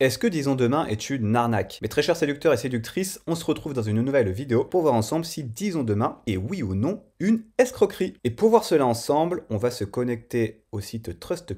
Est-ce que Disons Demain est une arnaque Mes très chers séducteurs et séductrices, on se retrouve dans une nouvelle vidéo pour voir ensemble si Disons Demain est oui ou non une escroquerie. Et pour voir cela ensemble, on va se connecter au site Trust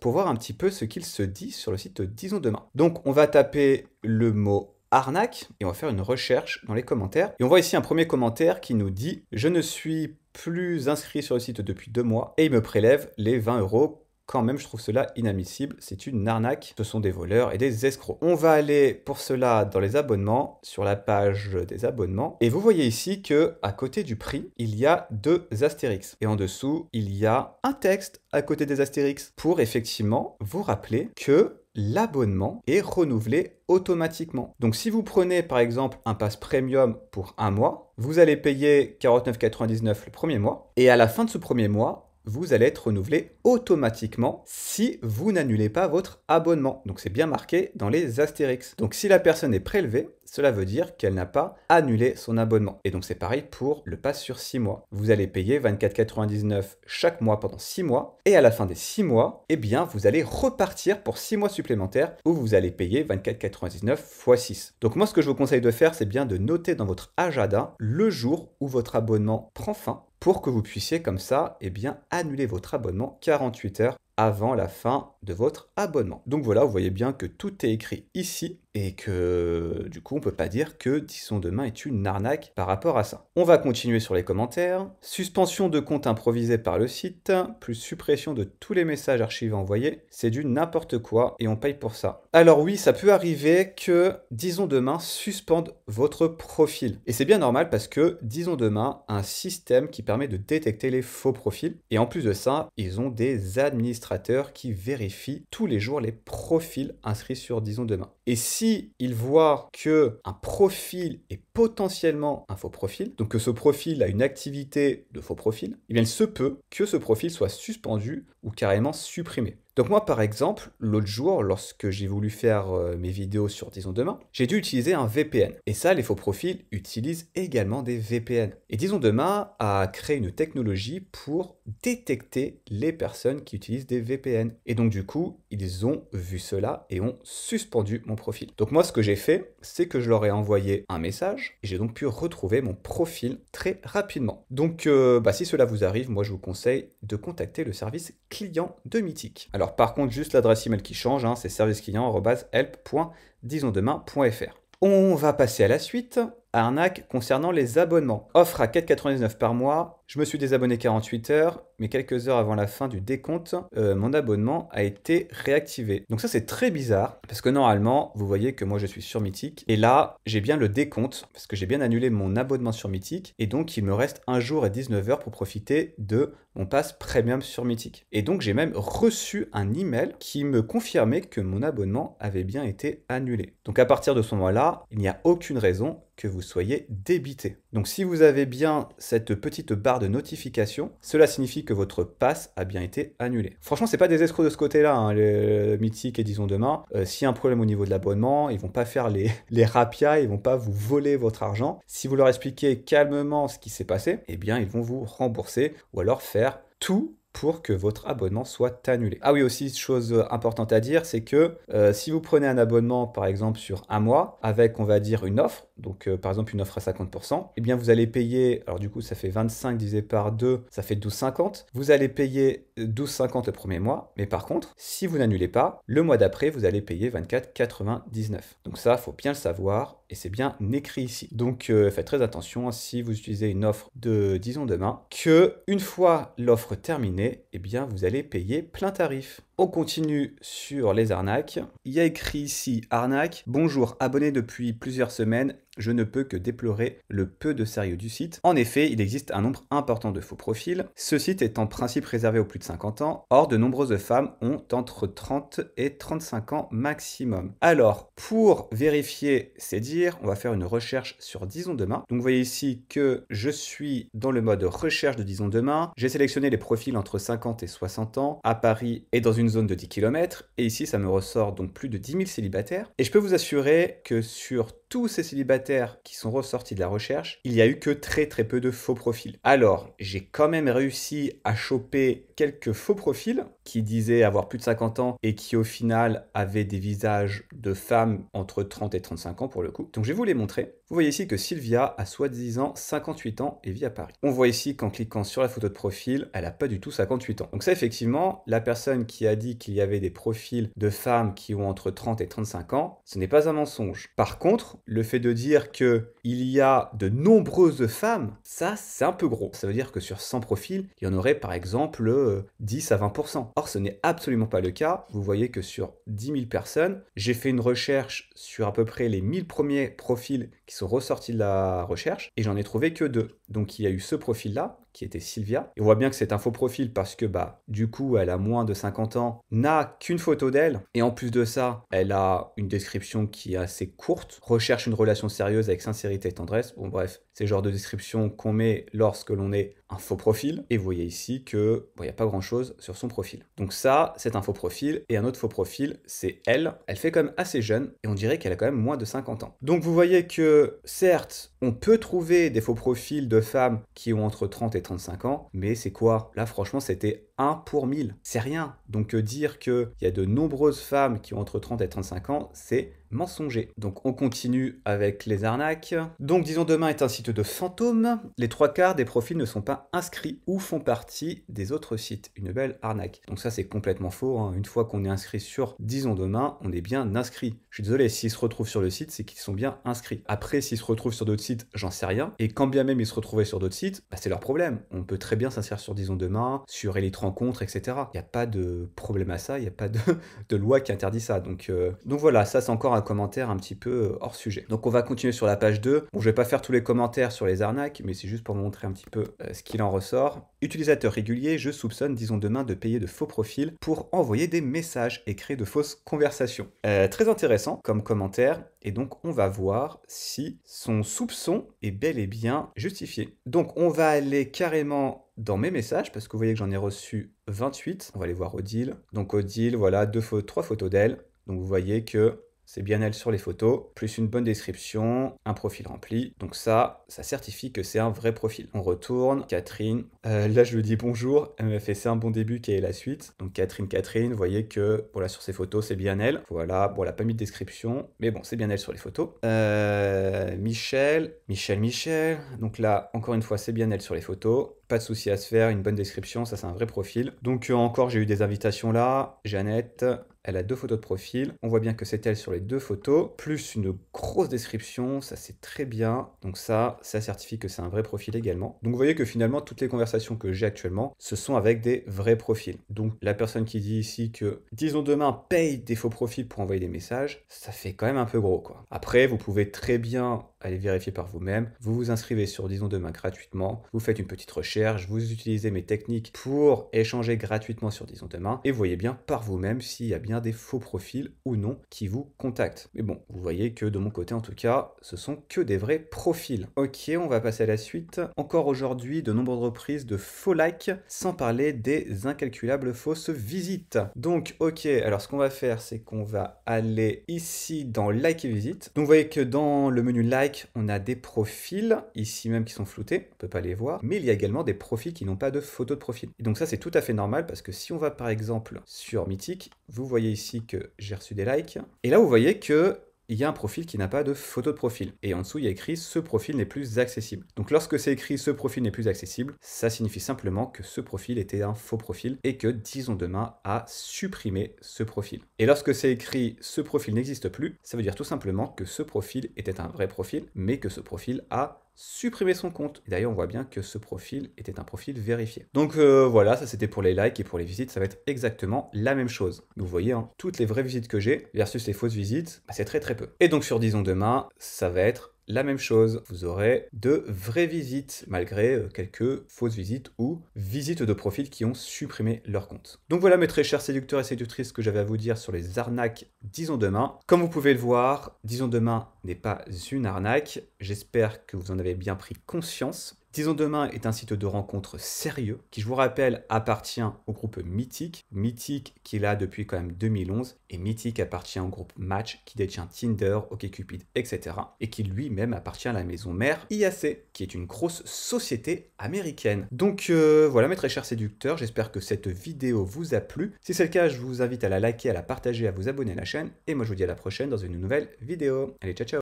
pour voir un petit peu ce qu'il se dit sur le site Disons Demain. Donc on va taper le mot arnaque et on va faire une recherche dans les commentaires. Et on voit ici un premier commentaire qui nous dit « Je ne suis plus inscrit sur le site depuis deux mois et il me prélève les 20 euros quand même, je trouve cela inadmissible. C'est une arnaque. Ce sont des voleurs et des escrocs. On va aller pour cela dans les abonnements, sur la page des abonnements. Et vous voyez ici que à côté du prix, il y a deux astérix. Et en dessous, il y a un texte à côté des astérix pour effectivement vous rappeler que l'abonnement est renouvelé automatiquement. Donc si vous prenez par exemple un pass premium pour un mois, vous allez payer 49,99 le premier mois et à la fin de ce premier mois, vous allez être renouvelé automatiquement si vous n'annulez pas votre abonnement. Donc c'est bien marqué dans les astérix. Donc si la personne est prélevée, cela veut dire qu'elle n'a pas annulé son abonnement. Et donc c'est pareil pour le pass sur 6 mois. Vous allez payer 24,99 chaque mois pendant 6 mois et à la fin des 6 mois, eh bien vous allez repartir pour 6 mois supplémentaires où vous allez payer 24,99 x 6. Donc moi ce que je vous conseille de faire, c'est bien de noter dans votre agenda le jour où votre abonnement prend fin pour que vous puissiez comme ça eh bien, annuler votre abonnement 48 heures avant la fin de votre abonnement. Donc voilà, vous voyez bien que tout est écrit ici et que du coup on peut pas dire que Disons demain est une arnaque par rapport à ça. On va continuer sur les commentaires. Suspension de compte improvisé par le site, plus suppression de tous les messages archivés envoyés, c'est du n'importe quoi et on paye pour ça. Alors oui, ça peut arriver que Disons demain suspende votre profil. Et c'est bien normal parce que Disons demain a un système qui permet de détecter les faux profils et en plus de ça, ils ont des administrateurs qui vérifient tous les jours les profils inscrits sur Disons demain. Et si il voit que un profil est potentiellement un faux profil, donc que ce profil a une activité de faux profil, eh il se peut que ce profil soit suspendu ou carrément supprimé. Donc moi par exemple, l'autre jour, lorsque j'ai voulu faire euh, mes vidéos sur Disons Demain, j'ai dû utiliser un VPN. Et ça, les faux profils utilisent également des VPN. Et Disons Demain a créé une technologie pour détecter les personnes qui utilisent des VPN. Et donc du coup, ils ont vu cela et ont suspendu mon profil. Donc moi ce que j'ai fait, c'est que je leur ai envoyé un message et j'ai donc pu retrouver mon profil très rapidement. Donc euh, bah, si cela vous arrive, moi je vous conseille de contacter le service client de Mythique. Alors par contre, juste l'adresse email qui change, hein, c'est serviceclient.help.disondemain.fr. On va passer à la suite. Arnaque concernant les abonnements. Offre à 4,99 par mois je me suis désabonné 48 heures, mais quelques heures avant la fin du décompte, euh, mon abonnement a été réactivé. Donc ça c'est très bizarre, parce que normalement, vous voyez que moi je suis sur Mythique, et là j'ai bien le décompte, parce que j'ai bien annulé mon abonnement sur Mythique, et donc il me reste un jour et 19 heures pour profiter de mon pass premium sur Mythique. Et donc j'ai même reçu un email qui me confirmait que mon abonnement avait bien été annulé. Donc à partir de ce moment-là, il n'y a aucune raison que vous soyez débité. Donc si vous avez bien cette petite barre de notification, cela signifie que votre passe a bien été annulé. Franchement, c'est pas des escrocs de ce côté-là, hein, les mythiques et disons demain. Euh, si un problème au niveau de l'abonnement, ils vont pas faire les, les rapias, ils vont pas vous voler votre argent. Si vous leur expliquez calmement ce qui s'est passé, eh bien, ils vont vous rembourser ou alors faire tout pour que votre abonnement soit annulé. Ah oui, aussi, chose euh, importante à dire, c'est que euh, si vous prenez un abonnement, par exemple, sur un mois, avec, on va dire, une offre, donc euh, par exemple une offre à 50%, et eh bien vous allez payer, alors du coup ça fait 25 divisé par 2, ça fait 12,50. Vous allez payer 12,50 le premier mois, mais par contre, si vous n'annulez pas, le mois d'après, vous allez payer 24,99. Donc ça, il faut bien le savoir, et c'est bien écrit ici. Donc faites très attention si vous utilisez une offre de, disons demain, que une fois l'offre terminée, eh bien vous allez payer plein tarif. On continue sur les arnaques. Il y a écrit ici arnaque. Bonjour, abonné depuis plusieurs semaines, je ne peux que déplorer le peu de sérieux du site. En effet, il existe un nombre important de faux profils. Ce site est en principe réservé aux plus de 50 ans. Or, de nombreuses femmes ont entre 30 et 35 ans maximum. Alors, pour vérifier ces dires, on va faire une recherche sur Disons Demain. Donc, vous voyez ici que je suis dans le mode recherche de Disons Demain. J'ai sélectionné les profils entre 50 et 60 ans à Paris et dans une zone de 10 km, et ici ça me ressort donc plus de 10 000 célibataires, et je peux vous assurer que sur tous ces célibataires qui sont ressortis de la recherche, il n'y a eu que très très peu de faux profils. Alors, j'ai quand même réussi à choper quelques faux profils qui disaient avoir plus de 50 ans et qui au final avaient des visages de femmes entre 30 et 35 ans pour le coup. Donc je vais vous les montrer. Vous voyez ici que Sylvia a soi-disant 58 ans et vit à Paris. On voit ici qu'en cliquant sur la photo de profil, elle n'a pas du tout 58 ans. Donc ça effectivement, la personne qui a dit qu'il y avait des profils de femmes qui ont entre 30 et 35 ans, ce n'est pas un mensonge. Par contre, le fait de dire que il y a de nombreuses femmes, ça c'est un peu gros. Ça veut dire que sur 100 profils, il y en aurait par exemple 10 euh, à 20%. Or ce n'est absolument pas le cas. Vous voyez que sur 10 000 personnes, j'ai fait une recherche sur à peu près les 1000 premiers profils qui sont ressortis de la recherche et j'en ai trouvé que deux. Donc il y a eu ce profil-là qui était Sylvia. Et on voit bien que c'est un faux profil parce que bah du coup elle a moins de 50 ans, n'a qu'une photo d'elle et en plus de ça, elle a une description qui est assez courte, recherche une relation sérieuse avec sincérité et tendresse. Bon bref, c'est le genre de description qu'on met lorsque l'on est un faux profil. Et vous voyez ici que il n'y a pas grand chose sur son profil. Donc ça, c'est un faux profil. Et un autre faux profil, c'est elle. Elle fait quand même assez jeune et on dirait qu'elle a quand même moins de 50 ans. Donc vous voyez que certes, on peut trouver des faux profils de femmes qui ont entre 30 et 35 ans, mais c'est quoi Là, franchement, c'était pour 1000. C'est rien. Donc euh, dire qu'il y a de nombreuses femmes qui ont entre 30 et 35 ans, c'est mensonger. Donc on continue avec les arnaques. Donc disons demain est un site de fantômes. Les trois quarts des profils ne sont pas inscrits ou font partie des autres sites. Une belle arnaque. Donc ça c'est complètement faux. Hein. Une fois qu'on est inscrit sur disons demain, on est bien inscrit. Je suis désolé, s'ils se retrouvent sur le site, c'est qu'ils sont bien inscrits. Après, s'ils se retrouvent sur d'autres sites, j'en sais rien. Et quand bien même ils se retrouvaient sur d'autres sites, bah, c'est leur problème. On peut très bien s'inscrire sur disons demain, sur 30 etc. Il n'y a pas de problème à ça, il n'y a pas de, loi qui interdit ça. Euh, donc, voilà, ça c'est encore un commentaire un petit peu euh, hors sujet. Donc on va continuer sur la page 2. Bon, je vais pas faire tous les commentaires sur les arnaques, mais c'est juste pour montrer un petit peu euh, ce qu'il en ressort. Utilisateur régulier, je soupçonne, disons demain, de payer de faux profils pour envoyer des messages et créer de fausses conversations. très intéressant comme commentaire et donc on va voir si son soupçon est bel et bien justifié. Donc on va aller carrément dans mes messages, parce que vous voyez que j'en ai reçu 28. On va aller voir Odile. Donc Odile, voilà, deux, trois photos d'elle. Donc vous voyez que c'est bien elle sur les photos, plus une bonne description, un profil rempli. Donc ça, ça certifie que c'est un vrai profil. On retourne, Catherine, euh, là je lui dis bonjour, elle m'a fait c'est un bon début, qui est la suite Donc Catherine, Catherine, vous voyez que voilà, sur ces photos, c'est bien elle. Voilà, bon, elle n'a pas mis de description, mais bon, c'est bien elle sur les photos. Euh, Michel, Michel, Michel, donc là, encore une fois, c'est bien elle sur les photos pas de souci à se faire, une bonne description, ça c'est un vrai profil. Donc euh, encore, j'ai eu des invitations là. Jeannette, elle a deux photos de profil. On voit bien que c'est elle sur les deux photos, plus une grosse description, ça c'est très bien. Donc ça, ça certifie que c'est un vrai profil également. Donc vous voyez que finalement, toutes les conversations que j'ai actuellement, ce sont avec des vrais profils. Donc la personne qui dit ici que, disons demain, paye des faux profils pour envoyer des messages, ça fait quand même un peu gros quoi. Après, vous pouvez très bien allez vérifier par vous-même. Vous vous inscrivez sur Disons Demain gratuitement, vous faites une petite recherche, vous utilisez mes techniques pour échanger gratuitement sur Disons Demain et voyez bien par vous-même s'il y a bien des faux profils ou non qui vous contactent. Mais bon, vous voyez que de mon côté en tout cas, ce sont que des vrais profils. Ok, on va passer à la suite. Encore aujourd'hui, de nombreuses reprises de faux likes, sans parler des incalculables fausses visites. Donc ok, alors ce qu'on va faire, c'est qu'on va aller ici dans Like et Visite. Donc vous voyez que dans le menu Like, on a des profils ici même qui sont floutés, on peut pas les voir, mais il y a également des profils qui n'ont pas de photo de profil. Et donc ça c'est tout à fait normal parce que si on va par exemple sur Mythic, vous voyez ici que j'ai reçu des likes, et là vous voyez que il y a un profil qui n'a pas de photo de profil. Et en dessous, il y a écrit ce profil n'est plus accessible. Donc lorsque c'est écrit ce profil n'est plus accessible, ça signifie simplement que ce profil était un faux profil et que disons demain a supprimé ce profil. Et lorsque c'est écrit ce profil n'existe plus, ça veut dire tout simplement que ce profil était un vrai profil, mais que ce profil a supprimer son compte. D'ailleurs, on voit bien que ce profil était un profil vérifié. Donc euh, voilà, ça c'était pour les likes et pour les visites, ça va être exactement la même chose. vous voyez, hein, toutes les vraies visites que j'ai versus les fausses visites, bah, c'est très très peu. Et donc sur Disons Demain, ça va être la même chose. Vous aurez de vraies visites, malgré euh, quelques fausses visites ou visites de profil qui ont supprimé leur compte. Donc voilà mes très chers séducteurs et séductrices que j'avais à vous dire sur les arnaques Disons Demain. Comme vous pouvez le voir, Disons Demain n'est pas une arnaque. J'espère que vous en avez bien pris conscience. Disons Demain est un site de rencontre sérieux qui, je vous rappelle, appartient au groupe Mythique. Mythique qu'il a depuis quand même 2011 et Mythique appartient au groupe Match qui détient Tinder, OkCupid, etc. et qui lui-même appartient à la maison mère IAC qui est une grosse société américaine. Donc euh, voilà mes très chers séducteurs, j'espère que cette vidéo vous a plu. Si c'est le cas, je vous invite à la liker, à la partager, à vous abonner à la chaîne et moi je vous dis à la prochaine dans une nouvelle vidéo. Allez, ciao ciao